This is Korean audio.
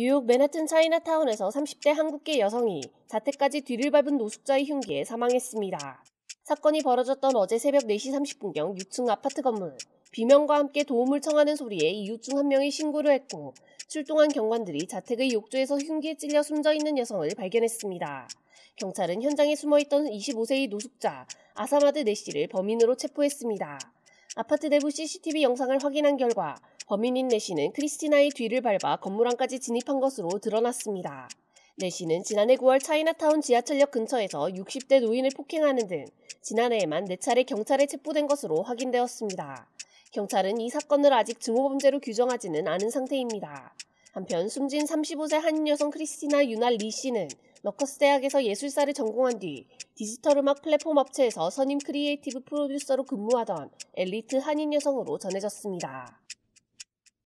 뉴욕 맨해튼 차이나타운에서 30대 한국계 여성이 자택까지 뒤를 밟은 노숙자의 흉기에 사망했습니다. 사건이 벌어졌던 어제 새벽 4시 30분경 6층 아파트 건물. 비명과 함께 도움을 청하는 소리에 이웃 중 한 명이 신고를 했고 출동한 경관들이 자택의 욕조에서 흉기에 찔려 숨져 있는 여성을 발견했습니다. 경찰은 현장에 숨어있던 25세의 노숙자 아사마드 네시를 범인으로 체포했습니다. 아파트 내부 CCTV 영상을 확인한 결과 범인인 내시는 크리스티나의 뒤를 밟아 건물 안까지 진입한 것으로 드러났습니다. 내시는 지난해 9월 차이나타운 지하철역 근처에서 60대 노인을 폭행하는 등 지난해에만 4차례 경찰에 체포된 것으로 확인되었습니다. 경찰은 이 사건을 아직 증오범죄로 규정하지는 않은 상태입니다. 한편 숨진 35세 한인 여성 크리스티나 유나 리 씨는 러커스 대학에서 예술사를 전공한 뒤 디지털 음악 플랫폼 업체에서 선임 크리에이티브 프로듀서로 근무하던 엘리트 한인 여성으로 전해졌습니다.